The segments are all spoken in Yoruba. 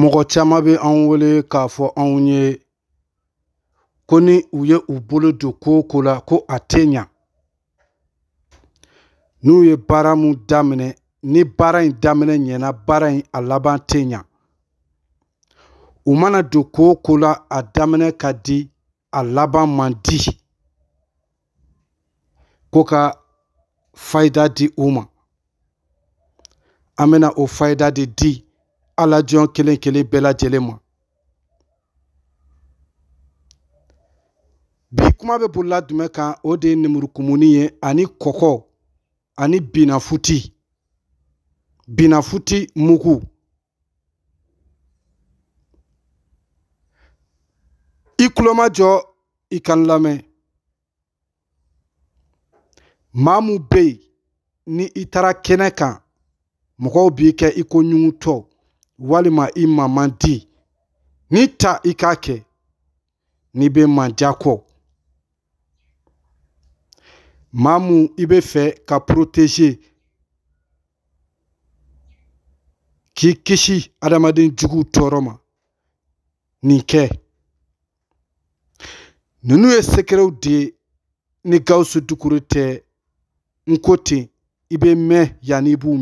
Mɔgɔ caman bɛ anw wele k'a fɔ anw ye ko ni u ye u bolo don ko o ko la ko a tɛ ɲa n'u ye baara mun daminɛ ni baara in daminɛ ɲɛna baara in a laban tɛ ɲa u mana don ko o ko la a daminɛ ka di a laban man di ko ka fayida di u ma an bɛna o fayida de di alajɔn kelen-kelen bɛɛ lajɛlen ma bi kuma bɛ bolila jumɛn kan o de ye nemurukumuni ye ani kɔkɔ ani binafuti binafuti mugu i kulomajɔ i ka n lamɛn maa mun bɛ yen ni i taara kɛnɛ kan mɔgɔw b'i kɛ i ko ɲugutɔ walima i ma n'ita di n'i ta i k'a kɛ n'i bɛ kɔ i bɛ fɛ ka protéger k'i kisi adamaden jugu tɔɔrɔ ma nunu kɛ ninnu ye sekerew de ye ni gawusu dukure tɛ n ko i bɛ yanni i b'u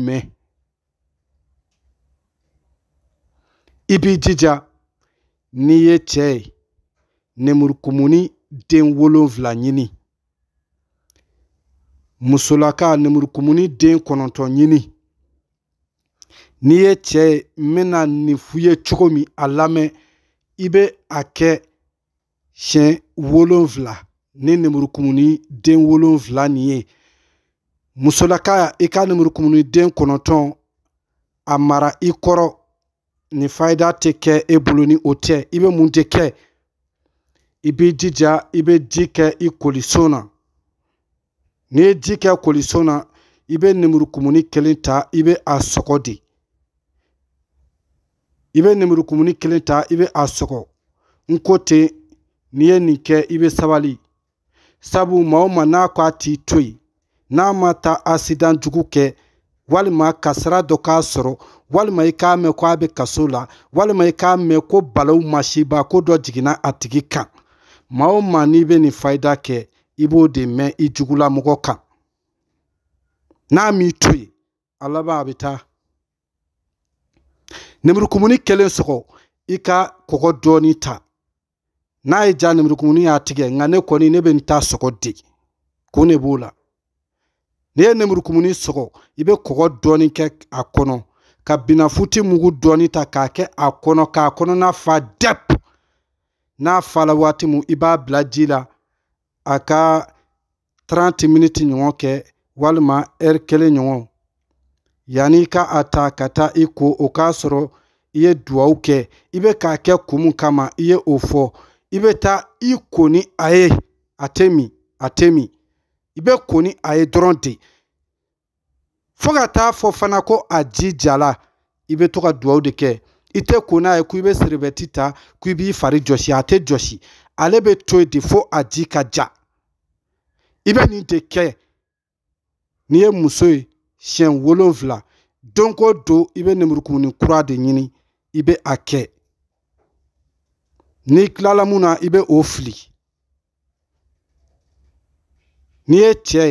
Ibi n'i ye cɛ ye lemurukumuni den wolonfila ɲini musolaka lemurukumuni den kɔnɔntɔn ɲini n'i ye cɛ ye n bɛna nin f'i ye cogo min a lamɛn i bɛ a kɛ siɲɛ wolonfila ni lemurukumuni den wolonfila nin ye musolaka i ka lemurukumuni den kɔnɔntɔn a mara i kɔrɔ ni faida tɛ kɛ e bolo ni o tɛ i bɛ mun de kɛ i b'i jija i bɛ ji kɛ i kolison na n'i ye ji kɛ kolison na i bɛ nemurukumuni kelen ta i bɛ a sɔgɔ de i bɛ nemurukumuni kelen ta i bɛ a sɔgɔ n ten n'i ye nin kɛ i bɛ sabali sabu maa o maa n'a ko a t'i to n'a ma taa asidan jugu kɛ walima ka dɔ k'a sɔrɔ walima i k'a mɛn ko a bɛ kaso la walima i k'a mɛn ko balawu ma ko dɔ jiginna a tigi kan maa o maa n'i bɛ nin fayida kɛ i b'o de mɛn i jugulamɔgɔ kan n'a m'i to yen a laban a bɛ taa nemurukumuni kelen sɔgɔ i ka kɔgɔ dɔɔni ta n'a ye ja nemurukumuni y'a tigɛ nka ne kɔni ne bɛ n ta sɔgɔ de kun de b'o la n'i ye nemurukumuni sɔgɔ i bɛ kɔgɔ dɔɔni kɛ a kɔnɔ ka binafuti mugu dɔɔni ta k'a kɛ a kɔnɔ k'a kɔnɔna fa dɛp n'a fala waati min i b'a bila ji la a ka 30 miniti ɲɔgɔn kɛ walima ɛri kelen ɲɔgɔn yanni i ka a ta ka taa i ko o k'a sɔrɔ i ye duwawu kɛ i bɛ k'a kɛ kun min kama i ye o fɔ i bɛ taa i ko ni a ye a tɛ min a tɛ min i bɛ ko ni a ye dɔrɔn de fo ka taa fɔ fana ko a ji jala i bɛ to ka dugawu de kɛ i tɛ ko n'a ye ko i bɛ serebɛti ta ko i b'i fari jɔsi a tɛ jɔsi ale bɛ to yen de fo a ji ka ja i bɛ nin de kɛ n'i ye muso ye siɲɛ wolonfila don o don i bɛ nemurukumuni kura de ɲini i bɛ a kɛ n'i tilala mun na i bɛ o fili N'i ye cɛ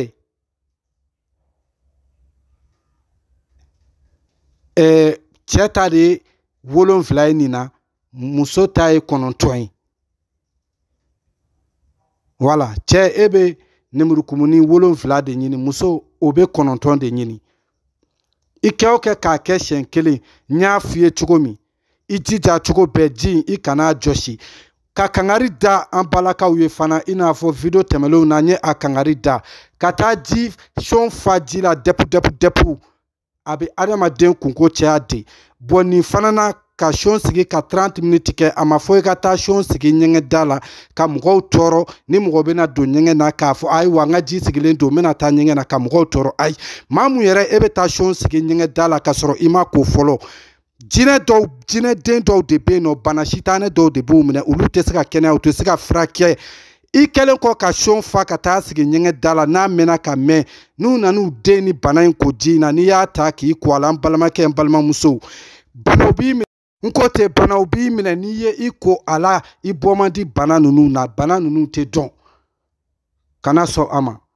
ye cɛ ta de ye wolonfila ye nin na muso ta ye kɔnɔntɔn ye wala cɛ e bɛ nemurukumuni wolonfila de ɲini muso o bɛ kɔnɔntɔn de ɲini i kɛ o kɛ k'a kɛ siɲɛ kelen n y'a f'i ye cogo min i jija cogo bɛɛ ji in i kan'a jɔsi ka kangari da an balakaw ye fana i n'a fɔ video tɛmɛlenw na n ye a kangari da ka taa ji sɔn fa ji la dɛpu dɛpu dɛpu a bɛ adamaden kunko caya de bɔn nin fana na ka son sigi ka 30 miniti kɛ a ma fɔ i e ka taa son sigi ɲɛgɛn da la ka mɔgɔw tɔɔrɔ ni mɔgɔ bɛna don ɲɛgɛn na k'a fɔ ayi wa n ka ji sigilen don n bɛna taa ɲɛgɛn na ka mɔgɔw tɔɔrɔ ayi maa mun yɛrɛ e bɛ taa son sigi ɲɛgɛn da la ka sɔrɔ i ma ko fɔlɔ jinɛ dɔw jinɛden dɔw de bɛ yen nɔ bana sitanɛ dɔw de b'u minɛ olu tɛ se ka kɛnɛya u tɛ se ka furakɛ i kɛlen kɔ ka son fa ka taa sigi ɲɛgɛn da la n'a mɛnna ka mɛn n'u nan'u den ni bana in ko ji in na n'i y'a ta k'i ko a la n balimakɛ n balimamusow banaw b'i minɛ n ko tɛ banaw b'i minɛ n'i ye i ko a la i bɔ man di bana ninnu na bana ninnu tɛ dɔn kana sɔn a ma